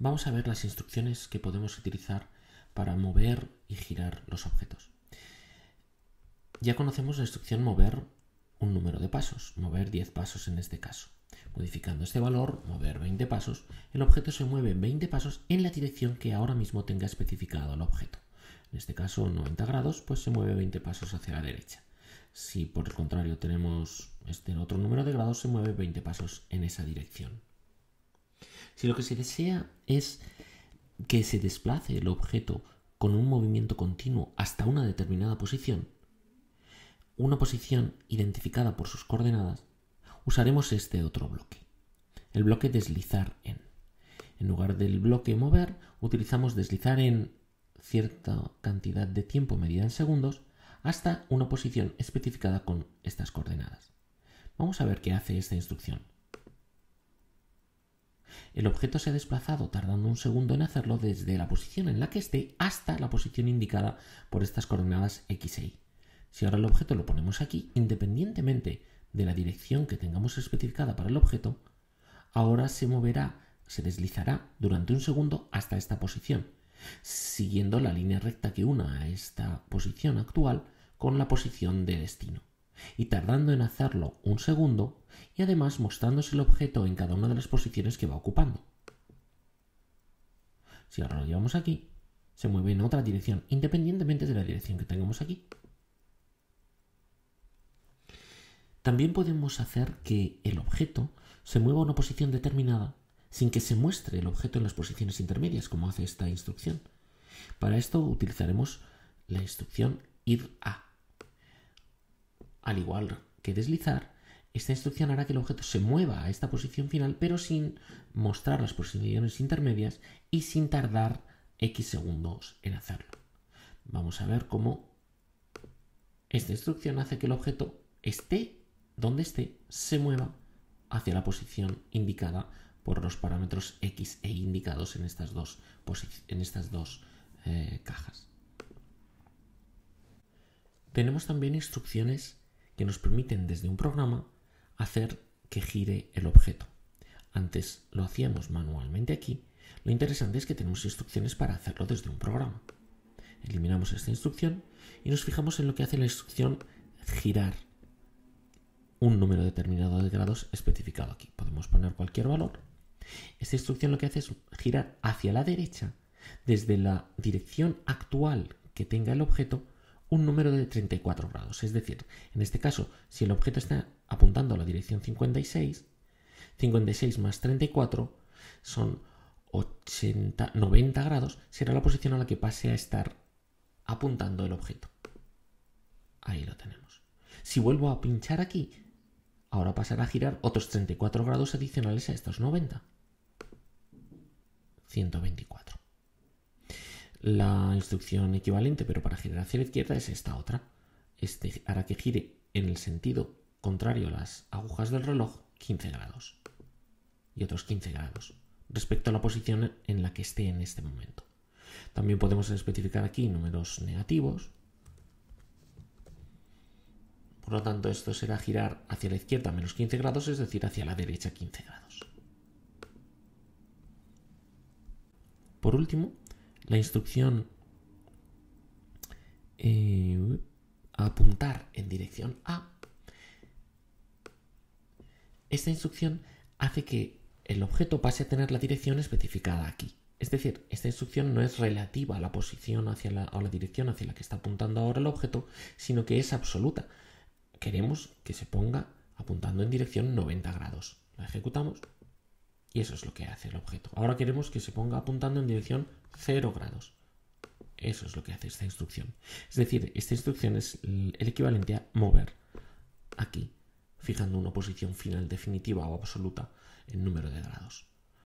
Vamos a ver las instrucciones que podemos utilizar para mover y girar los objetos. Ya conocemos la instrucción mover un número de pasos, mover 10 pasos en este caso. Modificando este valor, mover 20 pasos, el objeto se mueve 20 pasos en la dirección que ahora mismo tenga especificado el objeto. En este caso 90 grados, pues se mueve 20 pasos hacia la derecha. Si por el contrario tenemos este otro número de grados, se mueve 20 pasos en esa dirección. Si lo que se desea es que se desplace el objeto con un movimiento continuo hasta una determinada posición, una posición identificada por sus coordenadas, usaremos este otro bloque, el bloque deslizar en. En lugar del bloque mover, utilizamos deslizar en cierta cantidad de tiempo medida en segundos hasta una posición especificada con estas coordenadas. Vamos a ver qué hace esta instrucción el objeto se ha desplazado tardando un segundo en hacerlo desde la posición en la que esté hasta la posición indicada por estas coordenadas x e y. Si ahora el objeto lo ponemos aquí, independientemente de la dirección que tengamos especificada para el objeto, ahora se moverá, se deslizará durante un segundo hasta esta posición, siguiendo la línea recta que una a esta posición actual con la posición de destino. Y tardando en hacerlo un segundo, y además mostrándose el objeto en cada una de las posiciones que va ocupando. Si ahora lo llevamos aquí, se mueve en otra dirección, independientemente de la dirección que tengamos aquí. También podemos hacer que el objeto se mueva a una posición determinada sin que se muestre el objeto en las posiciones intermedias, como hace esta instrucción. Para esto utilizaremos la instrucción ir a. Al igual que deslizar, esta instrucción hará que el objeto se mueva a esta posición final, pero sin mostrar las posiciones intermedias y sin tardar x segundos en hacerlo. Vamos a ver cómo esta instrucción hace que el objeto esté donde esté, se mueva hacia la posición indicada por los parámetros x e indicados en estas dos, eh, cajas. Tenemos también instrucciones que nos permiten desde un programa hacer que gire el objeto. Antes lo hacíamos manualmente aquí. Lo interesante es que tenemos instrucciones para hacerlo desde un programa. Eliminamos esta instrucción y nos fijamos en lo que hace la instrucción girar un número determinado de grados especificado aquí. Podemos poner cualquier valor. Esta instrucción lo que hace es girar hacia la derecha desde la dirección actual que tenga el objeto un número de 34 grados. Es decir, en este caso, si el objeto está apuntando a la dirección 56, 56 más 34 son 80, 90 grados, será la posición a la que pase a estar apuntando el objeto. Ahí lo tenemos. Si vuelvo a pinchar aquí, ahora pasará a girar otros 34 grados adicionales a estos 90. 124 la instrucción equivalente, pero para girar hacia la izquierda es esta otra. Este hará que gire en el sentido contrario a las agujas del reloj 15 grados y otros 15 grados respecto a la posición en la que esté en este momento. También podemos especificar aquí números negativos. Por lo tanto, esto será girar hacia la izquierda menos 15 grados, es decir, hacia la derecha 15 grados. Por último, la instrucción eh, apuntar en dirección A. Esta instrucción hace que el objeto pase a tener la dirección especificada aquí. Es decir, esta instrucción no es relativa a la posición hacia la, o la dirección hacia la que está apuntando ahora el objeto, sino que es absoluta. Queremos que se ponga apuntando en dirección 90 grados. La ejecutamos eso es lo que hace el objeto. Ahora queremos que se ponga apuntando en dirección 0 grados. Eso es lo que hace esta instrucción. Es decir, esta instrucción es el equivalente a mover aquí, fijando una posición final definitiva o absoluta en número de grados.